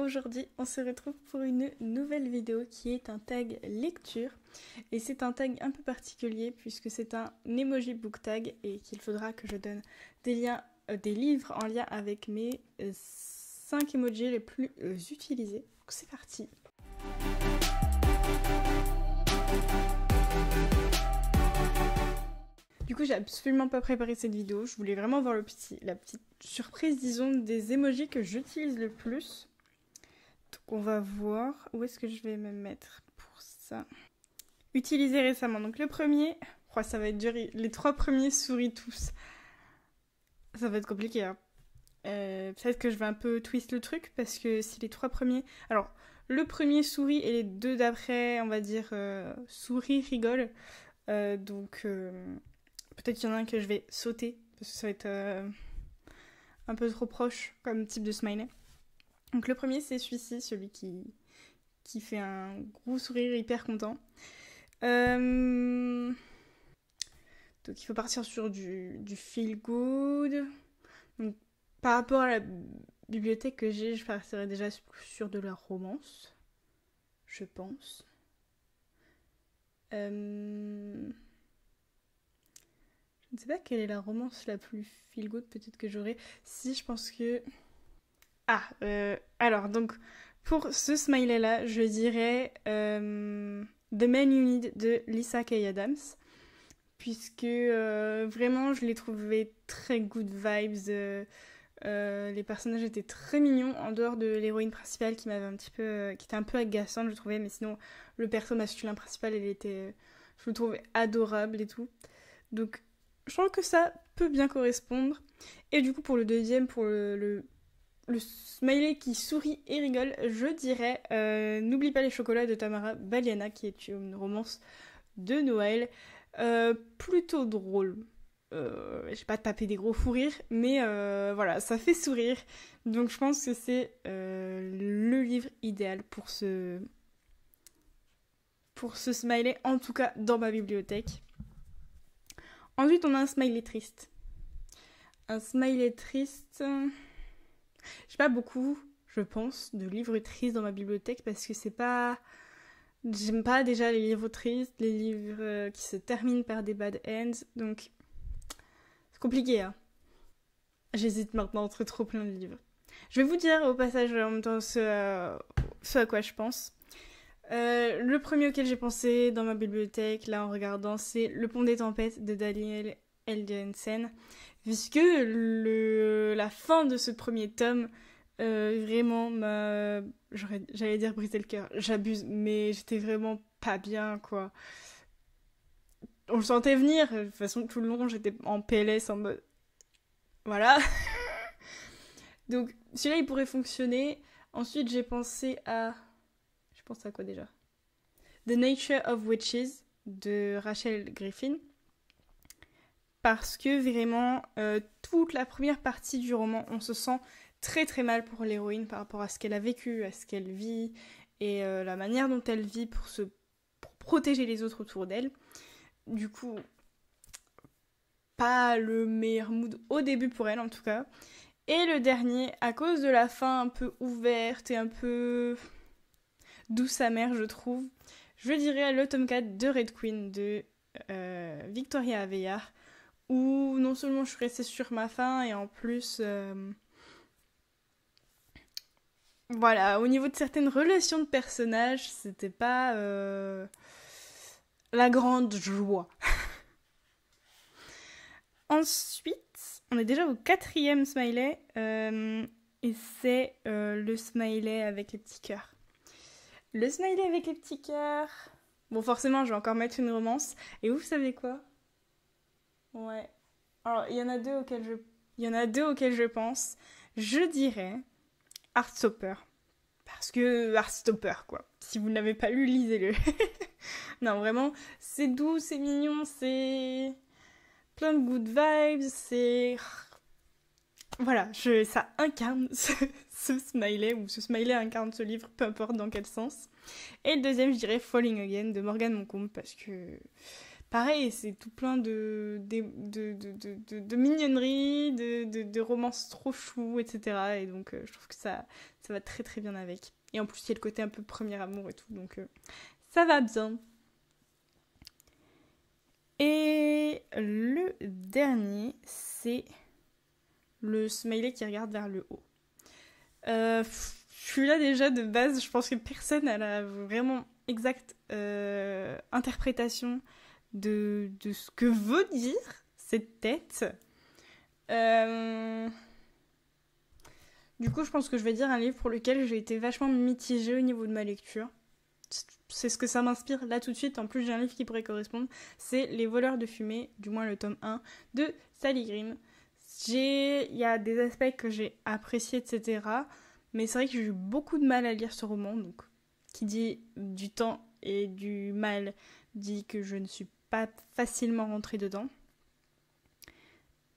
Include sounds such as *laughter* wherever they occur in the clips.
Aujourd'hui, on se retrouve pour une nouvelle vidéo qui est un tag lecture. Et c'est un tag un peu particulier puisque c'est un emoji book tag et qu'il faudra que je donne des liens, euh, des livres en lien avec mes 5 euh, emojis les plus euh, utilisés. c'est parti Du coup, j'ai absolument pas préparé cette vidéo. Je voulais vraiment voir le petit, la petite surprise, disons, des emojis que j'utilise le plus on va voir où est-ce que je vais me mettre pour ça. Utilisé récemment. Donc le premier, Crois ça va être dur. Les trois premiers souris tous. Ça va être compliqué. Hein. Euh, peut-être que je vais un peu twist le truc parce que si les trois premiers. Alors, le premier souris et les deux d'après, on va dire, euh, souris, rigole. Euh, donc, peut-être qu'il y en a un que je vais sauter parce que ça va être un peu trop proche comme type de smiley. Donc le premier c'est celui-ci, celui qui, qui fait un gros sourire hyper content. Euh, donc il faut partir sur du, feel good. Donc, par rapport à la bibliothèque que j'ai, je partirais déjà sur de la romance, je pense. Euh, je ne sais pas quelle est la romance la plus feel good peut-être que j'aurais. Si je pense que ah, euh, alors donc pour ce smiley là, je dirais euh, The Man You Need de Lisa Kay Adams, puisque euh, vraiment je l'ai trouvé très good vibes. les personnages étaient très mignons en dehors de l'héroïne principale qui m'avait un petit peu, qui était un peu agaçante je trouvais, mais sinon le perso masculin principal, il était, je le trouvais adorable et tout. Donc je trouve que ça peut bien correspondre. Et du coup pour le deuxième, pour le le smiley qui sourit et rigole, je dirais euh, N'oublie pas les chocolats de Tamara Baliana, qui est une romance de Noël. Euh, plutôt drôle. Je euh, j'ai pas tapé des gros fous rires, mais voilà, ça fait sourire. Donc je pense que c'est le livre idéal pour ce pour ce smiley, en tout cas dans ma bibliothèque. Ensuite, on a un smiley triste. Un smiley triste. J'ai pas beaucoup, je pense, de livres tristes dans ma bibliothèque parce que c'est pas. J'aime pas déjà les livres tristes, les livres euh, qui se terminent par des bad ends, donc c'est compliqué. Hein. J'hésite maintenant entre trop plein de livres. Je vais vous dire au passage en même temps ce, euh, à quoi je pense. Euh, le premier auquel j'ai pensé dans ma bibliothèque, là en regardant, c'est Le Pont des Tempêtes de Daniel Elden puisque la fin de ce premier tome euh, vraiment m'a. J'allais dire briser le cœur, j'abuse, mais j'étais vraiment pas bien, quoi. On le sentait venir, de toute façon, tout le long, j'étais en PLS en mode. Voilà. *laughs* Donc, celui-là, il pourrait fonctionner. Ensuite, j'ai pensé à. Je pense à quoi déjà The Nature of Witches de Rachel Griffin parce que vraiment, euh, toute la première partie du roman, on se sent très très mal pour l'héroïne par rapport à ce qu'elle a vécu, à ce qu'elle vit, et euh, la manière dont elle vit pour se protéger les autres autour d'elle. Du coup, pas le meilleur mood au début pour elle en tout cas. Et le dernier, à cause de la fin un peu ouverte et un peu douce amère, je trouve, je dirais le tome 4 de Red Queen de euh, Victoria Aveillard où non seulement je suis restée sur ma faim et en plus euh, voilà au niveau de certaines relations de personnages c'était pas euh, la grande joie *laughs* ensuite on est déjà au quatrième smiley euh, et c'est le smiley avec les petits cœurs le smiley avec les petits cœurs bon forcément je vais encore mettre une romance et vous savez quoi Ouais. Alors, il y en a deux auxquels je, y en a deux auxquels je pense. Je dirais Heartstopper. Parce que Heartstopper, quoi. Si vous ne l'avez pas lu, lisez-le. *laughs* non, vraiment, c'est doux, c'est mignon, c'est plein de good vibes, c'est... Voilà, je, ça incarne *laughs* ce, smiley, ou ce smiley incarne ce livre, peu importe dans quel sens. Et le deuxième, je dirais Falling Again de Morgan Moncombe, parce que pareil, c'est tout plein de, mignonneries, de, romances trop chou, etc. Et donc, euh, je trouve que ça, ça va très très bien avec. Et en plus, il y a le côté un peu premier amour et tout, donc euh, ça va bien. Et le dernier, c'est le smiley qui regarde vers le haut. Euh, je suis là déjà de base, je pense que personne n'a la vraiment exacte interprétation de, de ce que veut dire cette tête. Euh, du coup, je pense que je vais dire un livre pour lequel j'ai été vachement mitigée au niveau de ma lecture. C'est ce que ça m'inspire là tout de suite. En plus, j'ai un livre qui pourrait correspondre. C'est Les voleurs de fumée, du moins le tome 1 de Sally Grimm. Il y a des aspects que j'ai appréciés, etc. Mais c'est vrai que j'ai eu beaucoup de mal à lire ce roman. Donc, qui dit du temps et du mal dit que je ne suis pas facilement rentrée dedans.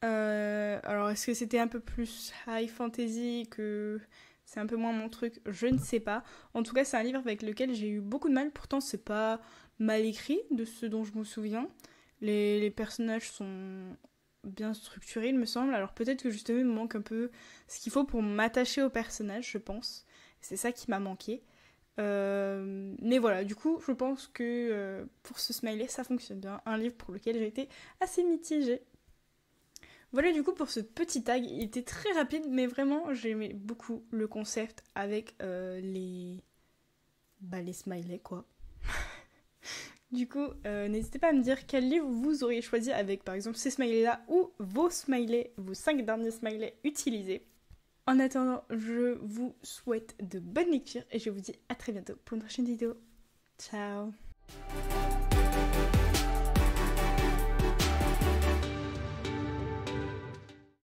Euh, alors, est-ce que c'était un peu plus high fantasy que c'est un peu moins mon truc Je ne sais pas. En tout cas, c'est un livre avec lequel j'ai eu beaucoup de mal. Pourtant, c'est pas mal écrit de ce dont je me souviens. Les, les personnages sont bien structurés, il me semble. Alors, peut-être que justement, il me manque un peu ce qu'il faut pour m'attacher au personnage, je pense. C'est ça qui m'a manqué. Euh, mais voilà, du coup, je pense que euh, pour ce smiley, ça fonctionne bien. Un livre pour lequel j'ai été assez mitigée. Voilà, du coup, pour ce petit tag, il était très rapide, mais vraiment, j'aimais beaucoup le concept avec euh, les. Bah, les smileys, quoi. *laughs* du coup, n'hésitez pas à me dire quel livre vous auriez choisi avec, par exemple, ces smileys-là ou vos smileys, vos 5 derniers smileys utilisés. En attendant, je vous souhaite de bonnes lectures et je vous dis à très bientôt pour une prochaine vidéo. Ciao